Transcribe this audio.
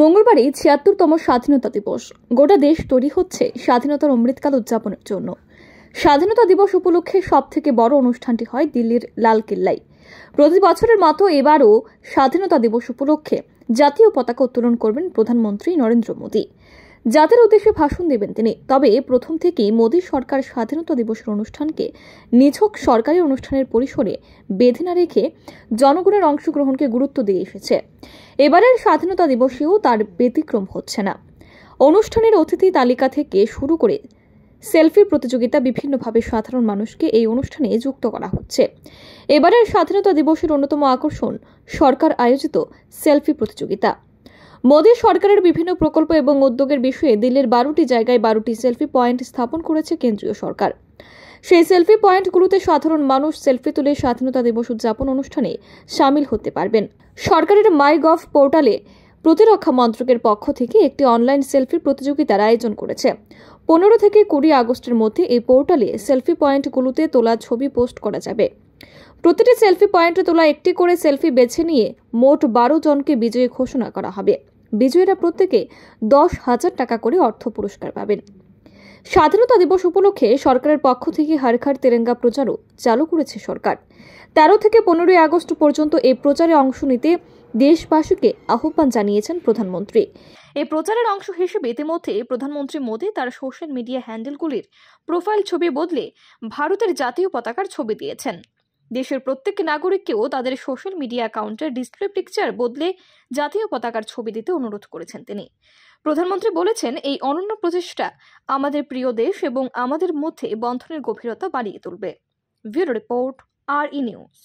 মঙ্গলবারই ছিয়াত্তরতম স্বাধীনতা দিবস গোটা দেশ তৈরি হচ্ছে স্বাধীনতার অমৃতকাল উদযাপনের জন্য স্বাধীনতা দিবস উপলক্ষে সবথেকে বড় অনুষ্ঠানটি হয় দিল্লির লালকেল্লায় প্রতি বছরের মতো এবারও স্বাধীনতা দিবস উপলক্ষে জাতীয় পতাকা উত্তোলন করবেন প্রধানমন্ত্রী নরেন্দ্র মোদী জাতির উদ্দেশ্যে ভাষণ দেবেন তিনি তবে প্রথম থেকেই মোদী সরকার স্বাধীনতা দিবসের অনুষ্ঠানকে নিছক সরকারি অনুষ্ঠানের পরিসরে বেঁধে না রেখে জনগণের অংশগ্রহণকে গুরুত্ব দিয়ে এসেছে এবারের স্বাধীনতা দিবসেও তার ব্যতিক্রম হচ্ছে না অনুষ্ঠানের অতিথি তালিকা থেকে শুরু করে সেলফি প্রতিযোগিতা বিভিন্নভাবে সাধারণ মানুষকে এই অনুষ্ঠানে যুক্ত করা হচ্ছে এবারের স্বাধীনতা দিবসের অন্যতম আকর্ষণ সরকার আয়োজিত সেলফি প্রতিযোগিতা মোদী সরকারের বিভিন্ন প্রকল্প এবং উদ্যোগের বিষয়ে দিল্লির বারোটি জায়গায় বারোটি সেলফি পয়েন্ট স্থাপন করেছে কেন্দ্রীয় সরকার সেই সেলফি পয়েন্টগুলোতে সাধারণ মানুষ সেলফি তুলে স্বাধীনতা দিবস উদযাপন অনুষ্ঠানে সামিল হতে পারবেন সরকারের মাই গভ পোর্টালে প্রতিরক্ষা মন্ত্রকের পক্ষ থেকে একটি অনলাইন সেলফি প্রতিযোগিতার আয়োজন করেছে পনেরো থেকে কুড়ি আগস্টের মধ্যে এই পোর্টালে সেলফি পয়েন্টগুলোতে তোলা ছবি পোস্ট করা যাবে প্রতিটি সেলফি পয়েন্টে তোলা একটি করে সেলফি বেছে নিয়ে মোট বারো জনকে বিজয়ী ঘোষণা করা হবে বিজয়ীরা প্রত্যেকে দশ হাজার টাকা করে অর্থ পুরস্কার পাবেন স্বাধীনতা দিবস উপলক্ষে সরকারের পক্ষ থেকে হার হার তেরেঙ্গা প্রচারও চালু করেছে সরকার তেরো থেকে পনেরোই আগস্ট পর্যন্ত এই প্রচারে অংশ নিতে দেশবাসীকে আহ্বান জানিয়েছেন প্রধানমন্ত্রী এই প্রচারের অংশ হিসেবে ইতিমধ্যে প্রধানমন্ত্রী মোদী তার সোশ্যাল মিডিয়া হ্যান্ডেলগুলির প্রোফাইল ছবি বদলে ভারতের জাতীয় পতাকার ছবি দিয়েছেন দেশের প্রত্যেক নাগরিককেও তাদের সোশ্যাল মিডিয়া অ্যাকাউন্টের ডিসপ্লে পিকচার বদলে জাতীয় পতাকার ছবি দিতে অনুরোধ করেছেন তিনি প্রধানমন্ত্রী বলেছেন এই অনন্য প্রচেষ্টা আমাদের প্রিয় দেশ এবং আমাদের মধ্যে বন্ধনের গভীরতা বাড়িয়ে তুলবে bureau report R E news